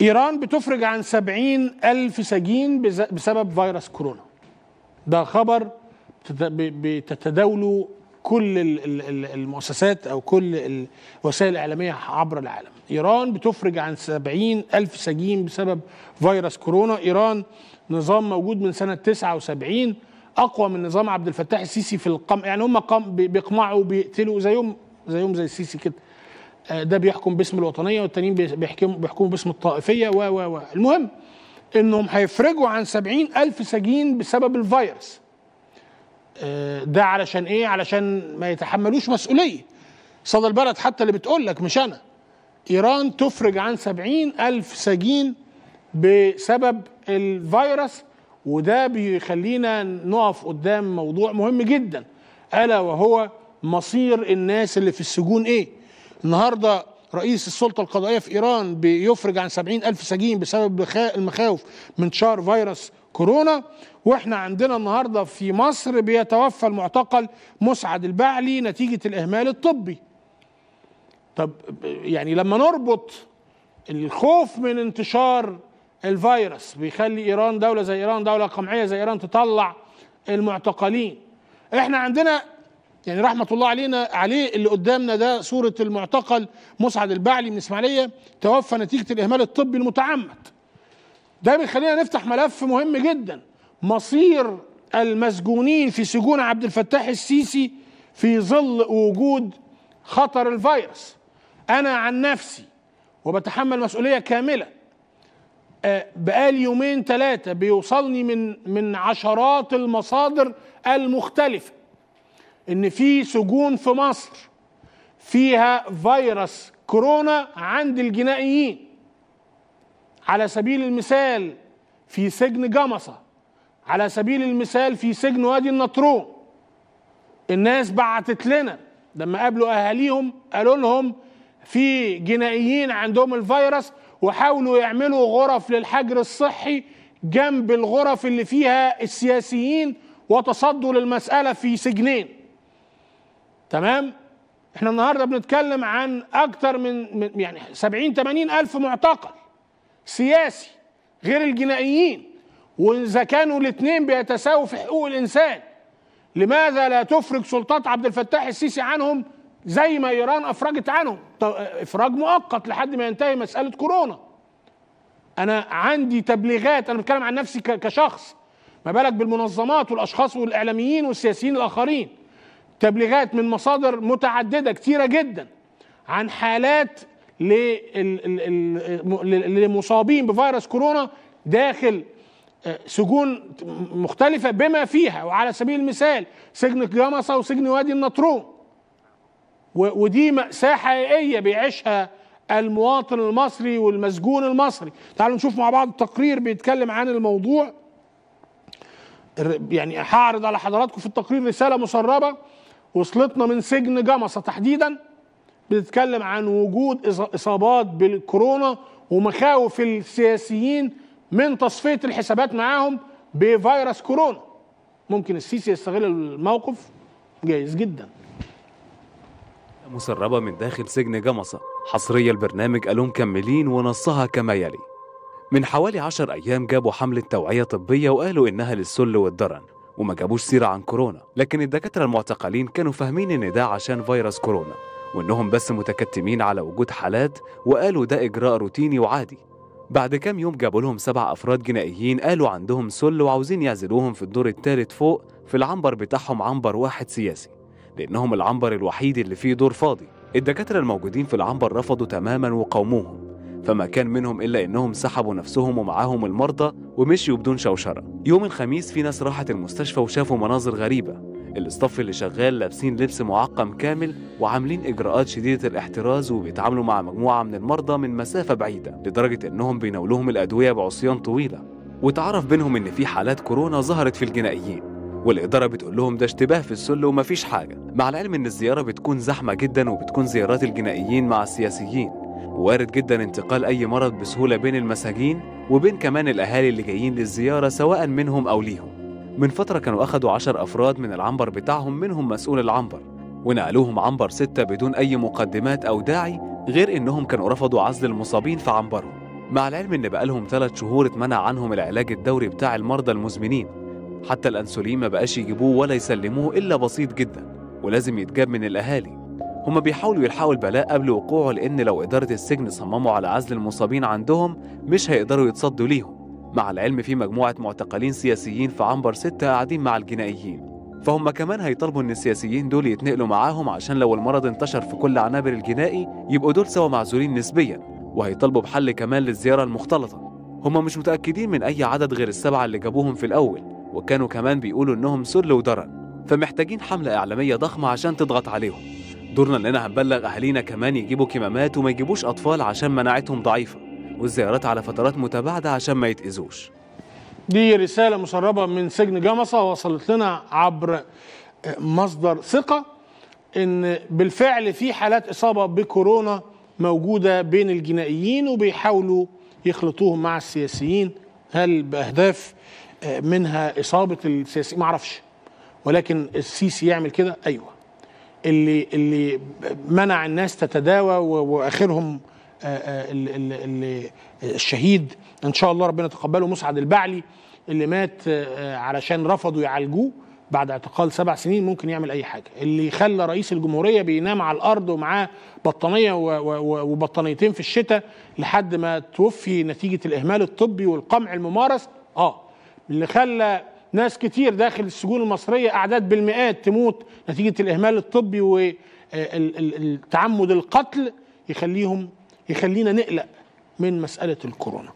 إيران بتفرج عن سبعين ألف سجين بسبب فيروس كورونا ده خبر بتتداوله كل المؤسسات أو كل الوسائل الإعلامية عبر العالم إيران بتفرج عن سبعين ألف سجين بسبب فيروس كورونا إيران نظام موجود من سنة 79 أقوى من نظام عبد الفتاح السيسي في القمع يعني هم قم بيقمعوا وبيقتلوا زيهم زيهم زي السيسي كده آه، ده بيحكم باسم الوطنيه والتانيين بيحكموا بيحكموا باسم الطائفيه و و و المهم انهم هيفرجوا عن سبعين الف سجين بسبب الفيروس آه، ده علشان ايه علشان ما يتحملوش مسؤوليه صدى البلد حتى اللي بتقول لك مش انا ايران تفرج عن سبعين الف سجين بسبب الفيروس وده بيخلينا نقف قدام موضوع مهم جدا الا وهو مصير الناس اللي في السجون ايه النهارده رئيس السلطة القضائية في إيران بيفرج عن سبعين ألف سجين بسبب المخاوف من انتشار فيروس كورونا واحنا عندنا النهاردة في مصر بيتوفى المعتقل مسعد البعلي نتيجة الإهمال الطبي طب يعني لما نربط الخوف من انتشار الفيروس بيخلي إيران دولة زي إيران دولة قمعية زي إيران تطلع المعتقلين احنا عندنا يعني رحمة الله علينا عليه اللي قدامنا ده صورة المعتقل مسعد البعلي من اسماعيلية توفى نتيجة الإهمال الطبي المتعمد ده بيخلينا نفتح ملف مهم جدا مصير المسجونين في سجون عبد الفتاح السيسي في ظل وجود خطر الفيروس أنا عن نفسي وبتحمل مسؤولية كاملة آه، بقالي يومين ثلاثة بيوصلني من من عشرات المصادر المختلفة ان في سجون في مصر فيها فيروس كورونا عند الجنائيين على سبيل المثال في سجن جمصة على سبيل المثال في سجن وادي النطرون الناس بعتت لنا لما قابلوا اهاليهم قالوا لهم في جنائيين عندهم الفيروس وحاولوا يعملوا غرف للحجر الصحي جنب الغرف اللي فيها السياسيين وتصدوا للمسألة في سجنين تمام احنا النهارده بنتكلم عن اكتر من, من يعني 70 80 الف معتقل سياسي غير الجنائيين واذا كانوا الاثنين بيتساووا في حقوق الانسان لماذا لا تفرج سلطات عبد الفتاح السيسي عنهم زي ما ايران افرجت عنهم افراج مؤقت لحد ما ينتهي مساله كورونا انا عندي تبليغات انا بتكلم عن نفسي كشخص ما بالك بالمنظمات والاشخاص والاعلاميين والسياسيين الاخرين تبليغات من مصادر متعددة كثيرة جدا عن حالات للمصابين بفيروس كورونا داخل آه، سجون مختلفة بما فيها وعلى سبيل المثال سجن جمصة وسجن وادي النطرون ودي مأساة حقيقية بيعيشها المواطن المصري والمسجون المصري تعالوا نشوف مع بعض التقرير بيتكلم عن الموضوع يعني هعرض على حضراتكم في التقرير رسالة مسربة وصلتنا من سجن جمصة تحديدا بتتكلم عن وجود إصابات بالكورونا ومخاوف السياسيين من تصفية الحسابات معاهم بفيروس كورونا ممكن السيسي يستغل الموقف جايز جدا مسربة من داخل سجن جمصة حصرية البرنامج قالوا مكملين ونصها كما يلي من حوالي عشر أيام جابوا حملة توعية طبية وقالوا إنها للسل والدرن وما جابوش سيرة عن كورونا لكن الدكاترة المعتقلين كانوا فاهمين إن ده عشان فيروس كورونا وإنهم بس متكتمين على وجود حالات وقالوا ده إجراء روتيني وعادي بعد كام يوم جابوا لهم سبع أفراد جنائيين قالوا عندهم سل وعاوزين يعزلوهم في الدور الثالث فوق في العنبر بتاعهم عنبر واحد سياسي لأنهم العنبر الوحيد اللي فيه دور فاضي الدكاترة الموجودين في العنبر رفضوا تماما وقاوموهم فما كان منهم إلا إنهم سحبوا نفسهم ومعاهم المرضى ومشيوا بدون شوشرة يوم الخميس في ناس راحت المستشفى وشافوا مناظر غريبة الاستاف اللي شغال لابسين لبس معقم كامل وعاملين اجراءات شديده الاحتراز وبيتعاملوا مع مجموعه من المرضى من مسافه بعيده لدرجه انهم بيناولوهم الادويه بعصيان طويله وتعرف بينهم ان في حالات كورونا ظهرت في الجنائيين والإدارة بتقول لهم ده اشتباه في السل ومفيش حاجة مع العلم إن الزيارة بتكون زحمة جدا وبتكون زيارات الجنائيين مع السياسيين وارد جدا انتقال أي مرض بسهولة بين المساجين وبين كمان الأهالي اللي جايين للزيارة سواء منهم أو ليهم من فترة كانوا أخذوا عشر أفراد من العنبر بتاعهم منهم مسؤول العنبر ونقلوهم عنبر ستة بدون أي مقدمات أو داعي غير إنهم كانوا رفضوا عزل المصابين في عنبرهم مع العلم إن بقالهم ثلاث شهور اتمنع عنهم العلاج الدوري بتاع المرضى المزمنين حتى الأنسولين ما بقاش يجيبوه ولا يسلموه إلا بسيط جدا ولازم يتجاب من الأهالي هما بيحاولوا يلحقوا البلاء قبل وقوعه لأن لو إدارة السجن صمموا على عزل المصابين عندهم مش هيقدروا يتصدوا ليهم مع العلم في مجموعة معتقلين سياسيين في عنبر ستة قاعدين مع الجنائيين فهم كمان هيطالبوا إن السياسيين دول يتنقلوا معاهم عشان لو المرض انتشر في كل عنابر الجنائي يبقوا دول سوا معزولين نسبيا وهيطالبوا بحل كمان للزيارة المختلطة هما مش متأكدين من أي عدد غير السبعة اللي جابوهم في الأول وكانوا كمان بيقولوا إنهم سل ودرن فمحتاجين حملة إعلامية ضخمة عشان تضغط عليهم دورنا اننا هنبلغ اهالينا كمان يجيبوا كمامات وما يجيبوش اطفال عشان مناعتهم ضعيفه والزيارات على فترات متباعده عشان ما يتاذوش دي رساله مسربه من سجن جمصه وصلت لنا عبر مصدر ثقه ان بالفعل في حالات اصابه بكورونا موجوده بين الجنائيين وبيحاولوا يخلطوهم مع السياسيين هل باهداف منها اصابه السياسيين معرفش ولكن السيسي يعمل كده ايوه اللي اللي منع الناس تتداوى واخرهم آه، آه، الشهيد ان شاء الله ربنا تقبله مسعد البعلي اللي مات آه، علشان رفضوا يعالجوه بعد اعتقال سبع سنين ممكن يعمل اي حاجه اللي خلى رئيس الجمهوريه بينام على الارض ومعاه بطانيه وبطانيتين في الشتاء لحد ما توفي نتيجه الاهمال الطبي والقمع الممارس اه اللي خلى ناس كتير داخل السجون المصرية أعداد بالمئات تموت نتيجة الإهمال الطبي والتعمد آه، القتل يخليهم يخلينا نقلق من مسألة الكورونا